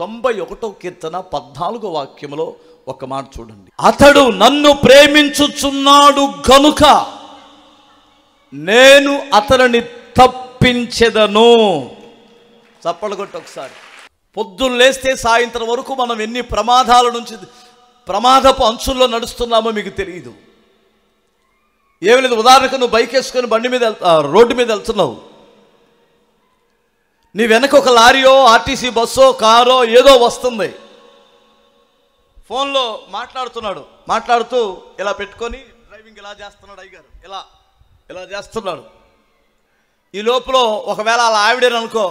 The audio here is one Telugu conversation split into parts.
తొంభై ఒకటో కీర్తన పద్నాలుగో వాక్యంలో ఒక మాట చూడండి అతడు నన్ను ప్రేమించుచున్నాడు గనుక నేను అతనిని తప్పించెదను చప్పలు ఒకసారి పొద్దున్న లేస్తే సాయంత్రం వరకు మనం ఎన్ని ప్రమాదాల నుంచి ప్రమాదపు అంచుల్లో నడుస్తున్నామో మీకు తెలియదు ఏమి లేదు ఉదాహరణకు నువ్వు బైక్ వేసుకొని బండి మీద రోడ్డు మీద వెళ్తున్నావు నీ వెనక ఒక లారీయో ఆర్టీసీ బస్సో కారో ఏదో వస్తుంది ఫోన్లో మాట్లాడుతున్నాడు మాట్లాడుతూ ఇలా పెట్టుకొని డ్రైవింగ్ ఇలా చేస్తున్నాడు అయ్యారు ఇలా ఇలా చేస్తున్నాడు ఈ లోపల ఒకవేళ అలా ఆవిడేననుకో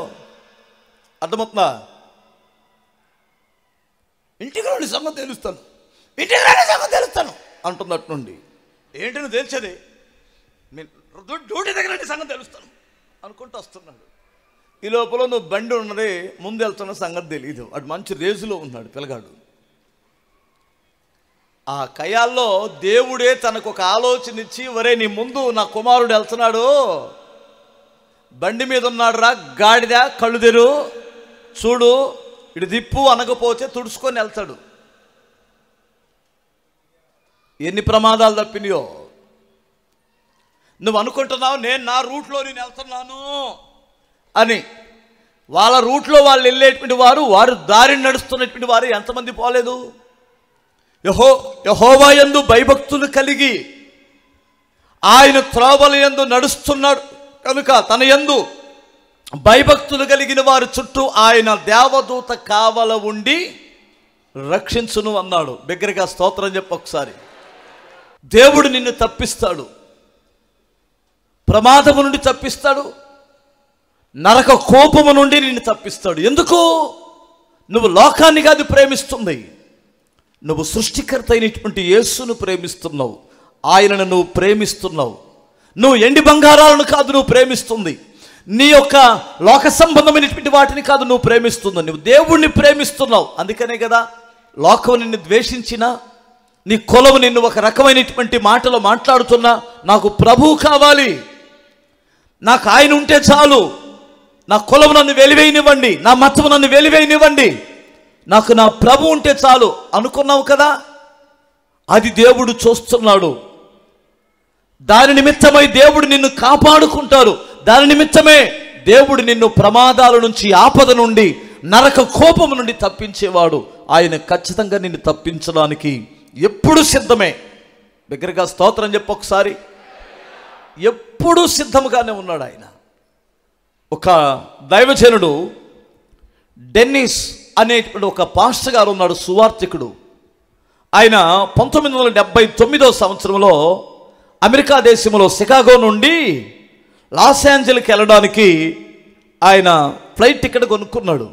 అర్థమవుతుందా ఇంటికి రాని సంగతి తెలుస్తాను ఇంటికి రెండు సంగతి తెలుస్తాను అంటున్నట్టు నుండి ఏంటని తెలిసేది డ్యూటీ దగ్గర సంగతి తెలుస్తాను అనుకుంటూ వస్తున్నాడు ఈ లోపల నువ్వు బండి ఉన్నది ముందు వెళ్తున్న సంగతి తెలియదు అటు మంచి రేజులో ఉన్నాడు పిల్లగాడు ఆ కయాల్లో దేవుడే తనకు ఒక ఆలోచన ఇచ్చి వరే నీ ముందు నా కుమారుడు వెళ్తున్నాడు బండి మీద ఉన్నాడు రా గాడిద కళ్ళు తెరు చూడు ఇటు దిప్పు అనకపోతే తుడుచుకొని వెళ్తాడు ఎన్ని ప్రమాదాలు తప్పినాయో నువ్వు అనుకుంటున్నావు నేను నా రూట్లో నేను వెళ్తున్నాను అని వాళ్ళ రూట్లో వాళ్ళు వెళ్ళేటువంటి వారు వారు దారిని నడుస్తున్నటువంటి వారు ఎంతమంది పోలేదు యహో యహోవా ఎందు భయభక్తులు కలిగి ఆయన త్రోబల ఎందు నడుస్తున్నాడు కనుక తన ఎందు భయభక్తులు కలిగిన వారి చుట్టూ ఆయన దేవదూత కావల ఉండి రక్షించును అన్నాడు దగ్గరగా స్తోత్రం ఒకసారి దేవుడు నిన్ను తప్పిస్తాడు ప్రమాదము నుండి తప్పిస్తాడు నరక కోపము నుండి నిన్ను తప్పిస్తాడు ఎందుకు నువ్వు లోకాన్ని కాదు ప్రేమిస్తుంది నువ్వు సృష్టికర్త అయినటువంటి యేసును ప్రేమిస్తున్నావు ఆయనను నువ్వు ప్రేమిస్తున్నావు నువ్వు ఎండి బంగారాలను కాదు నువ్వు ప్రేమిస్తుంది నీ యొక్క లోక సంబంధమైనటువంటి వాటిని కాదు నువ్వు ప్రేమిస్తున్నావు నువ్వు దేవుణ్ణి ప్రేమిస్తున్నావు అందుకనే కదా లోకం నిన్ను ద్వేషించినా నీ కులము నిన్ను ఒక రకమైనటువంటి మాటలు మాట్లాడుతున్నా నాకు ప్రభువు కావాలి నాకు ఆయన ఉంటే చాలు నా కులం నన్ను వెలివేయనివ్వండి నా మతం నన్ను వెలివేయనివ్వండి నాకు నా ప్రభు ఉంటే చాలు అనుకున్నావు కదా అది దేవుడు చూస్తున్నాడు దాని నిమిత్తమై దేవుడు నిన్ను కాపాడుకుంటారు దాని నిమిత్తమే దేవుడు నిన్ను ప్రమాదాల నుంచి ఆపద నుండి నరక కోపం నుండి తప్పించేవాడు ఆయన ఖచ్చితంగా నిన్ను తప్పించడానికి ఎప్పుడు సిద్ధమే దగ్గరగా స్తోత్రం చెప్పొకసారి ఎప్పుడూ సిద్ధముగానే ఉన్నాడు ఆయన ఒక దైవజనుడు డెన్నిస్ అనేటువంటి ఒక పాస్టర్ గారు ఉన్నాడు సువార్థికుడు ఆయన పంతొమ్మిది వందల డెబ్బై తొమ్మిదో సంవత్సరంలో అమెరికా దేశంలో సికాగో నుండి లాస్ ఏంజల్కి వెళ్ళడానికి ఆయన ఫ్లైట్ టికెట్ కొనుక్కున్నాడు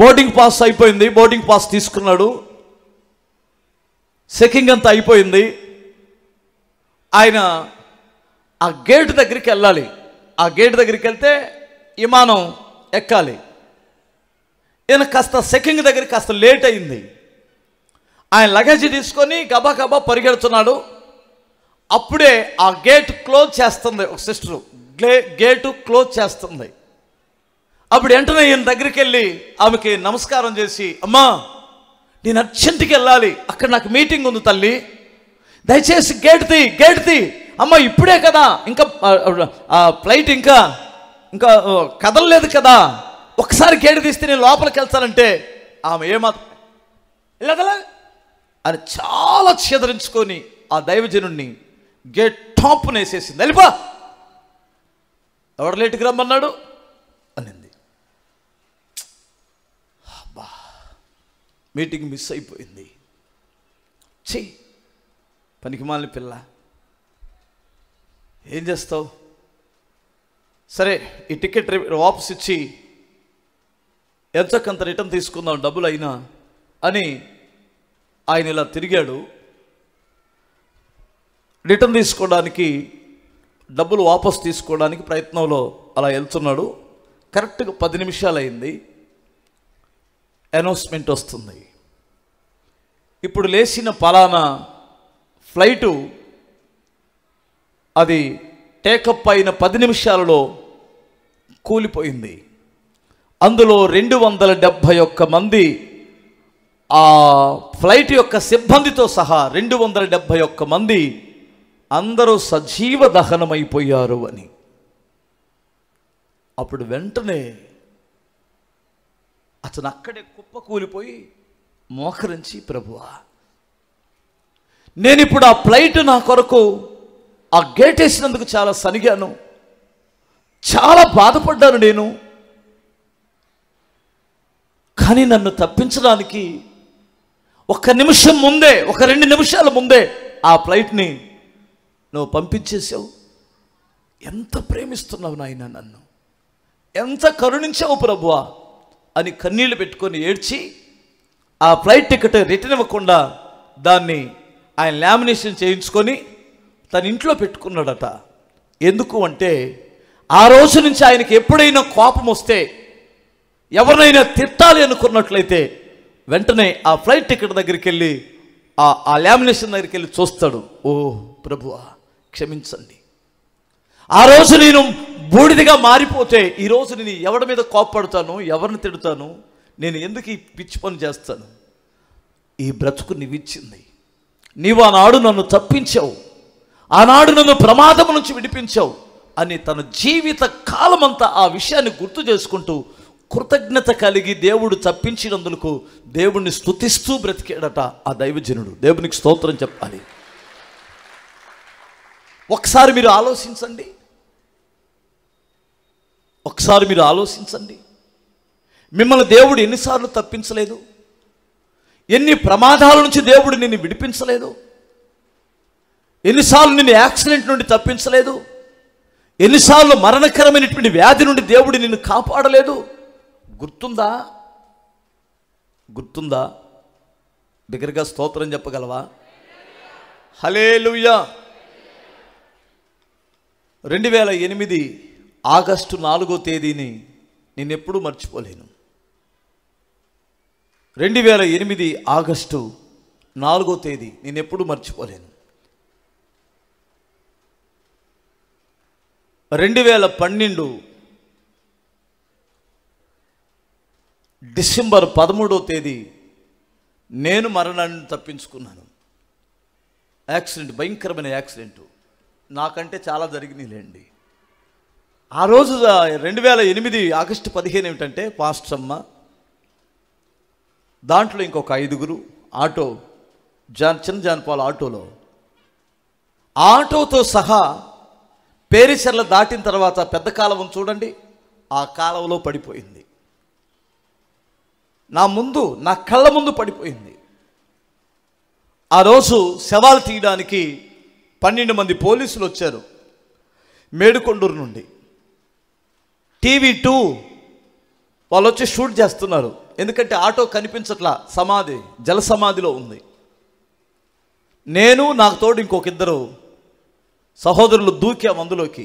బోర్డింగ్ పాస్ అయిపోయింది బోర్డింగ్ పాస్ తీసుకున్నాడు చెకింగ్ అంతా అయిపోయింది ఆయన ఆ గేటు దగ్గరికి వెళ్ళాలి ఆ గేటు దగ్గరికి వెళ్తే విమానం ఎక్కాలి ఈయన కాస్త సెకింగ్ దగ్గర కాస్త లేట్ అయింది ఆయన లగేజ్ తీసుకొని గబా గబా పరిగెడుతున్నాడు అప్పుడే ఆ గేట్ క్లోజ్ చేస్తుంది ఒక సిస్టరు గ్లే గేటు క్లోజ్ చేస్తుంది అప్పుడు వెంటనే ఈయన దగ్గరికి వెళ్ళి ఆమెకి నమస్కారం చేసి అమ్మా నేను అర్జెంటుకి వెళ్ళాలి అక్కడ నాకు మీటింగ్ ఉంది తల్లి దయచేసి గేట్ తీ గేట్ తీ అమ్మ ఇప్పుడే కదా ఇంకా ఫ్లైట్ ఇంకా ఇంకా కదలలేదు కదా ఒకసారి గేడు తీస్తే నేను లోపలికి వెళ్తానంటే ఆమె ఏమాత్రం అని చాలా చెదరించుకొని ఆ దైవజనుణ్ణి గేట్ టాంపున వేసేసింది అలిపా ఎవరు లేటుకు రమ్మన్నాడు అనింది అబ్బా మీటింగ్ మిస్ అయిపోయింది చెయ్యి మాలిన పిల్ల ఏం చేస్తావు సరే ఈ టికెట్ వాపస్ ఇచ్చి ఎంతకంత రిటర్న్ తీసుకుందాం డబ్బులు అయినా అని ఆయన ఇలా తిరిగాడు రిటర్న్ తీసుకోవడానికి డబ్బులు వాపస్ తీసుకోవడానికి ప్రయత్నంలో అలా వెళ్తున్నాడు కరెక్ట్గా పది నిమిషాలు అయింది అనౌన్స్మెంట్ వస్తుంది ఇప్పుడు లేచిన పలానా ఫ్లైటు అది టేకప్ అయిన పది నిమిషాలలో కూలిపోయింది అందులో రెండు వందల డెబ్భై ఒక్క మంది ఆ ఫ్లైట్ యొక్క సిబ్బందితో సహా రెండు వందల డెబ్భై ఒక్క మంది అందరూ సజీవ దహనమైపోయారు అని అప్పుడు వెంటనే అతను అక్కడే కుప్ప కూలిపోయి మోకరించి ప్రభువా నేనిప్పుడు ఆ ఫ్లైట్ నా కొరకు ఆ గేట్ వేసినందుకు చాలా సనిగాను చాలా బాధపడ్డాను నేను కానీ నన్ను తప్పించడానికి ఒక నిమిషం ముందే ఒక రెండు నిమిషాల ముందే ఆ ఫ్లైట్ని నువ్వు పంపించేసావు ఎంత ప్రేమిస్తున్నావు నాయన నన్ను ఎంత కరుణించావు ప్రభువా అని కన్నీళ్లు పెట్టుకొని ఏడ్చి ఆ ఫ్లైట్ టికెట్ రిటర్న్ ఇవ్వకుండా దాన్ని ఆయన లామినేషన్ చేయించుకొని తన ఇంట్లో పెట్టుకున్నాడట ఎందుకు అంటే ఆ రోజు నుంచి ఆయనకి ఎప్పుడైనా కోపం వస్తే ఎవరినైనా తిట్టాలి అనుకున్నట్లయితే వెంటనే ఆ ఫ్లైట్ టికెట్ దగ్గరికి వెళ్ళి ఆ లామినేషన్ దగ్గరికి వెళ్ళి చూస్తాడు ఓ ప్రభువా క్షమించండి ఆ రోజు నేను బూడిదిగా మారిపోతే ఈరోజు నేను ఎవరి మీద కోప్పడతాను ఎవరిని తిడతాను నేను ఎందుకు ఈ పిచ్చి పని చేస్తాను ఈ బ్రతుకు నీవిచ్చింది నీవు ఆనాడు నన్ను తప్పించావు ఆనాడు నన్ను ప్రమాదం నుంచి విడిపించావు అని తన జీవిత కాలమంతా ఆ విషయాన్ని గుర్తు చేసుకుంటూ కృతజ్ఞత కలిగి దేవుడు తప్పించినందుకు దేవుణ్ణి స్థుతిస్తూ బ్రతికాడట ఆ దైవజనుడు దేవునికి స్తోత్రం చెప్పాలి ఒకసారి మీరు ఆలోచించండి ఒకసారి మీరు ఆలోచించండి మిమ్మల్ని దేవుడు ఎన్నిసార్లు తప్పించలేదు ఎన్ని ప్రమాదాల నుంచి దేవుడు నిన్ను విడిపించలేదు ఎన్నిసార్లు నిన్ను యాక్సిడెంట్ నుండి తప్పించలేదు ఎన్నిసార్లు మరణకరమైనటువంటి వ్యాధి నుండి దేవుడు నిన్ను కాపాడలేదు గుర్తుందా గుర్తుందా దగ్గరగా స్తోత్రం చెప్పగలవా హలే లుయ్యా రెండు వేల ఎనిమిది ఆగస్టు నాలుగో తేదీని నేనెప్పుడూ మర్చిపోలేను రెండు వేల ఎనిమిది ఆగస్టు నాలుగో తేదీ నేనెప్పుడూ మర్చిపోలేను రెండు వేల పన్నెండు డిసెంబర్ పదమూడవ తేదీ నేను మరణాన్ని తప్పించుకున్నాను యాక్సిడెంట్ భయంకరమైన యాక్సిడెంట్ నాకంటే చాలా లేండి ఆ రోజు రెండు వేల ఎనిమిది ఆగస్టు పదిహేను ఏమిటంటే అమ్మ దాంట్లో ఇంకొక ఐదుగురు ఆటో జాన్ చిన్న జాన్పాల్ ఆటోలో ఆటోతో సహా పేరిసర్ల దాటిన తర్వాత పెద్ద కాలువను చూడండి ఆ కాలువలో పడిపోయింది నా ముందు నా కళ్ళ ముందు పడిపోయింది ఆ రోజు శవాలు తీయడానికి పన్నెండు మంది పోలీసులు వచ్చారు మేడుకొండూరు నుండి టీవీ టూ వాళ్ళు వచ్చి షూట్ చేస్తున్నారు ఎందుకంటే ఆటో కనిపించట్లా సమాధి జల సమాధిలో ఉంది నేను నాకు తోడు ఇంకొక ఇద్దరు సహోదరులు దూకే అందులోకి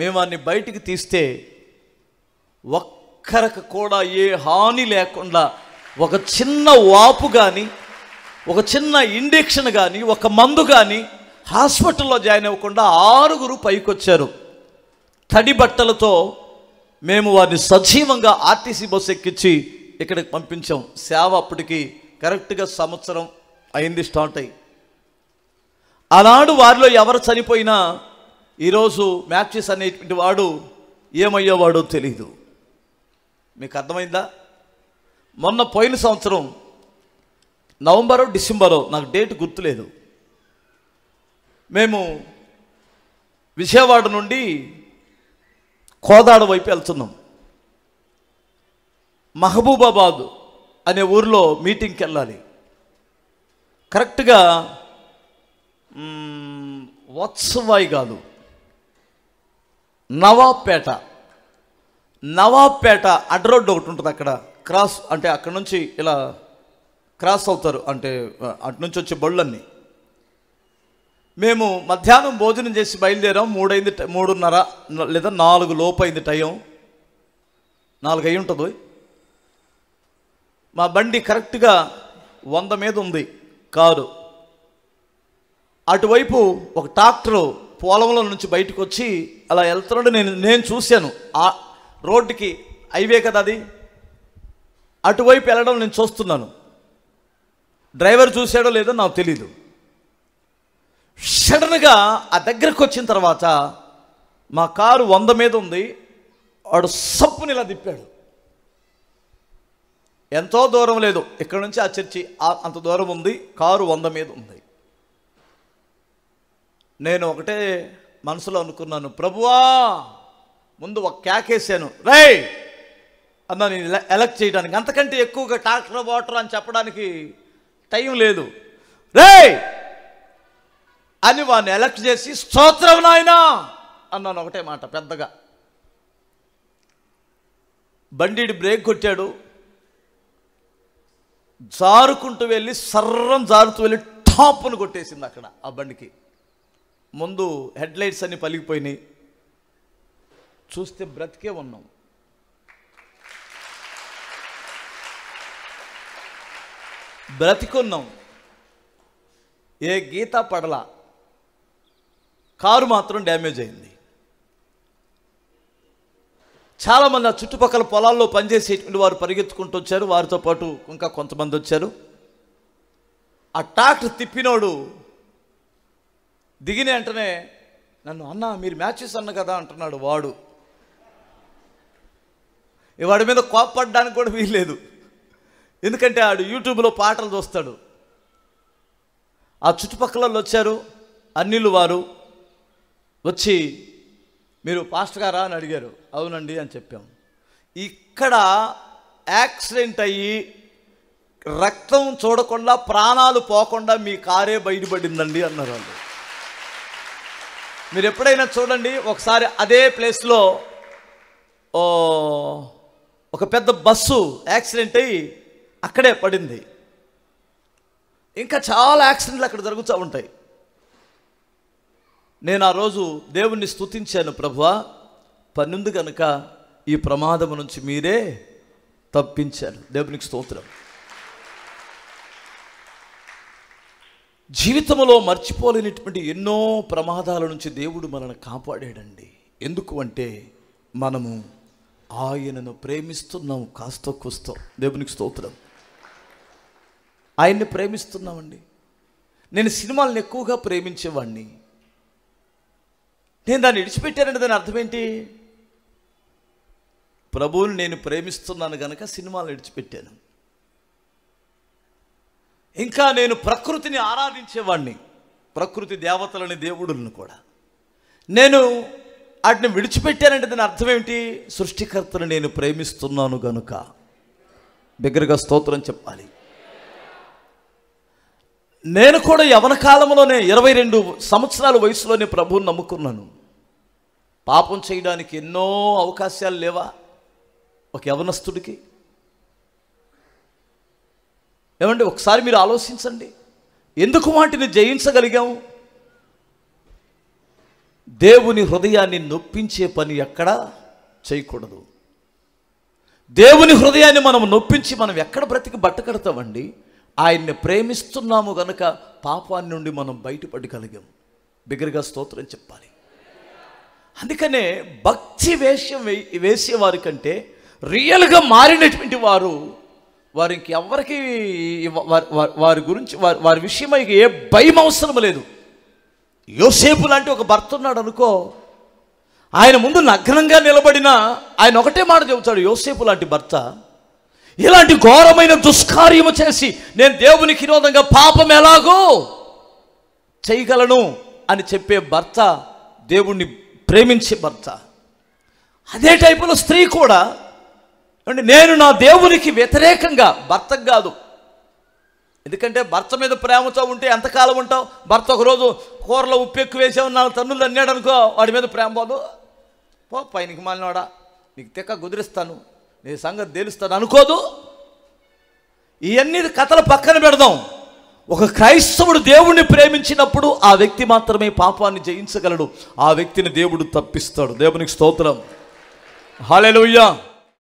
మేము వారిని బయటికి తీస్తే ఒక్కరికి కూడా ఏ హాని లేకుండా ఒక చిన్న వాపు కానీ ఒక చిన్న ఇండెక్షన్ కానీ ఒక మందు కానీ హాస్పిటల్లో జాయిన్ అవ్వకుండా ఆరుగురు పైకొచ్చారు తడి బట్టలతో మేము వారిని సజీవంగా ఆర్టీసీ బస్సు ఎక్కించి ఇక్కడికి పంపించాం సేవ అప్పటికి కరెక్ట్గా సంవత్సరం అయింది స్టార్ట్ అయ్యి ఆనాడు వారిలో ఎవరు చనిపోయినా ఈరోజు మ్యాచెస్ అనేటువంటి వాడు ఏమయ్యేవాడో తెలీదు మీకు అర్థమైందా మొన్న పోయిన సంవత్సరం నవంబరో డిసెంబరో నాకు డేట్ గుర్తులేదు మేము విజయవాడ నుండి కోదాడ వైపు వెళ్తున్నాం మహబూబాబాద్ అనే ఊరిలో మీటింగ్కి వెళ్ళాలి కరెక్ట్గా వత్సవాయి కాదు నవాబ్పేట నవాబ్పేట అడ్ రోడ్ ఒకటి ఉంటుంది అక్కడ క్రాస్ అంటే అక్కడ నుంచి ఇలా క్రాస్ అవుతారు అంటే అటు నుంచి వచ్చే బళ్ళన్నీ మేము మధ్యాహ్నం భోజనం చేసి బయలుదేరాం మూడైంది మూడున్నర లేదా నాలుగు లోపైంది టైం నాలుగు అయి ఉంటుంది మా బండి కరెక్ట్గా వంద మీద ఉంది కారు అటువైపు ఒక ట్రాక్టర్ పొలంలో నుంచి బయటకు వచ్చి అలా వెళ్తున్నాడు నేను నేను చూశాను ఆ రోడ్డుకి హైవే కదా అది అటువైపు వెళ్ళడం నేను చూస్తున్నాను డ్రైవర్ చూశాడో లేదో నాకు తెలీదు సడన్గా ఆ దగ్గరకు వచ్చిన తర్వాత మా కారు వంద మీద ఉంది వాడు సప్పుని ఇలా దిప్పాడు ఎంతో దూరం లేదు ఇక్కడ నుంచి ఆ చర్చి అంత దూరం ఉంది కారు వంద మీద ఉంది నేను ఒకటే మనసులో అనుకున్నాను ప్రభువా ముందు ఒక క్యాకేసాను రై అన్న నేను ఎలక్ట్ చేయడానికి అంతకంటే ఎక్కువగా టాక్టర్ వాటర్ అని చెప్పడానికి టైం లేదు రే అని వాడిని ఎలక్ట్ చేసి స్తోత్రం నాయనా అన్నాను ఒకటే మాట పెద్దగా బండిడి బ్రేక్ కొట్టాడు జారుకుంటూ వెళ్ళి సర్రం జారుతూ వెళ్ళి టాప్ను కొట్టేసింది అక్కడ ఆ బండికి ముందు హెడ్లైట్స్ అన్ని పలిగిపోయినాయి చూస్తే బ్రతికే ఉన్నాం బ్రతికున్నాం ఏ గీత పడల కారు మాత్రం డ్యామేజ్ అయింది చాలామంది ఆ చుట్టుపక్కల పొలాల్లో పనిచేసేటువంటి వారు పరిగెత్తుకుంటూ వచ్చారు వారితో పాటు ఇంకా కొంతమంది వచ్చారు ఆ ట్రాక్టర్ తిప్పినోడు దిగిన వెంటనే నన్ను అన్న మీరు మ్యాచెస్ అన్న కదా అంటున్నాడు వాడు వాడి మీద కోపపడడానికి కూడా వీల్లేదు ఎందుకంటే ఆడు యూట్యూబ్లో పాటలు చూస్తాడు ఆ చుట్టుపక్కల వచ్చారు అన్నిళ్ళు వారు వచ్చి మీరు పాస్ట్ గారా అని అడిగారు అవునండి అని చెప్పాం ఇక్కడ యాక్సిడెంట్ అయ్యి రక్తం చూడకుండా ప్రాణాలు పోకుండా మీ కారే బయటపడిందండి అన్నారు వాళ్ళు మీరు ఎప్పుడైనా చూడండి ఒకసారి అదే ప్లేస్లో ఓ ఒక పెద్ద బస్సు యాక్సిడెంట్ అయ్యి అక్కడే పడింది ఇంకా చాలా యాక్సిడెంట్లు అక్కడ జరుగుతూ ఉంటాయి నేను ఆ రోజు దేవుణ్ణి స్థుతించాను ప్రభువా పన్నెండు కనుక ఈ ప్రమాదం నుంచి మీరే తప్పించారు దేవునికి స్తోత్రం జీవితంలో మర్చిపోలేనిటువంటి ఎన్నో ప్రమాదాల నుంచి దేవుడు మనల్ని కాపాడాడండి ఎందుకు అంటే మనము ఆయనను ప్రేమిస్తున్నాము కాస్తో కూస్తో దేవునికి స్తోత్రం ఆయన్ని ప్రేమిస్తున్నామండి నేను సినిమాలను ఎక్కువగా ప్రేమించేవాడిని నేను దాన్ని విడిచిపెట్టానంటే దాని అర్థం ఏంటి ప్రభువుని నేను ప్రేమిస్తున్నాను కనుక సినిమాలు విడిచిపెట్టాను ఇంకా నేను ప్రకృతిని ఆరాధించేవాడిని ప్రకృతి దేవతలని దేవుడులను కూడా నేను వాటిని విడిచిపెట్టానంటే దాని అర్థం ఏమిటి సృష్టికర్తను నేను ప్రేమిస్తున్నాను గనుక బిగ్గరగా స్తోత్రం చెప్పాలి నేను కూడా యవన కాలంలోనే ఇరవై రెండు సంవత్సరాల వయసులోనే ప్రభువుని నమ్ముకున్నాను పాపం చేయడానికి ఎన్నో అవకాశాలు లేవా ఒక యవనస్తుడికి ఏమంటే ఒకసారి మీరు ఆలోచించండి ఎందుకు వాటిని జయించగలిగాము దేవుని హృదయాన్ని నొప్పించే పని ఎక్కడా చేయకూడదు దేవుని హృదయాన్ని మనం నొప్పించి మనం ఎక్కడ బ్రతికి బట్ట కడతామండి ఆయన్ని ప్రేమిస్తున్నాము గనక పాపాన్ని నుండి మనం బయటపడగలిగాం బిగ్గరగా స్తోత్రం చెప్పాలి అందుకనే భక్తి వేషం వేసేవారి కంటే రియల్గా మారినటువంటి వారు వారు ఇంకెవ్వరికి వారి గురించి వారి వారి విషయమై ఏ భయం అవసరం లేదు యోసేపు లాంటి ఒక భర్త ఉన్నాడు అనుకో ఆయన ముందు నగ్నంగా నిలబడిన ఆయన ఒకటే మాట చెబుతాడు యోసేపు లాంటి భర్త ఇలాంటి ఘోరమైన దుష్కార్యము చేసి నేను దేవునికి వినోదంగా పాపం ఎలాగో చేయగలను అని చెప్పే భర్త దేవుణ్ణి ప్రేమించే భర్త అదే టైపులో స్త్రీ కూడా అంటే నేను నా దేవునికి వ్యతిరేకంగా భర్తకు కాదు ఎందుకంటే భర్త మీద ప్రేమతో ఉంటే ఎంతకాలం ఉంటావు భర్త ఒకరోజు కూరలో ఉప్పు ఎక్కువ వేసావు నాలుగు తన్నులు అన్నాడు అనుకో వాడి మీద ప్రేమ పోదు పో పైనకి మాలినవాడా నీకు తెక్క కుదిరిస్తాను నీ సంగతి తెలుస్తాను అనుకోదు ఇవన్నీ కథలు పక్కన పెడదాం ఒక క్రైస్తవుడు దేవుణ్ణి ప్రేమించినప్పుడు ఆ వ్యక్తి మాత్రమే పాపాన్ని జయించగలడు ఆ వ్యక్తిని దేవుడు తప్పిస్తాడు దేవునికి స్తోత్రం హాలెలుయ్యా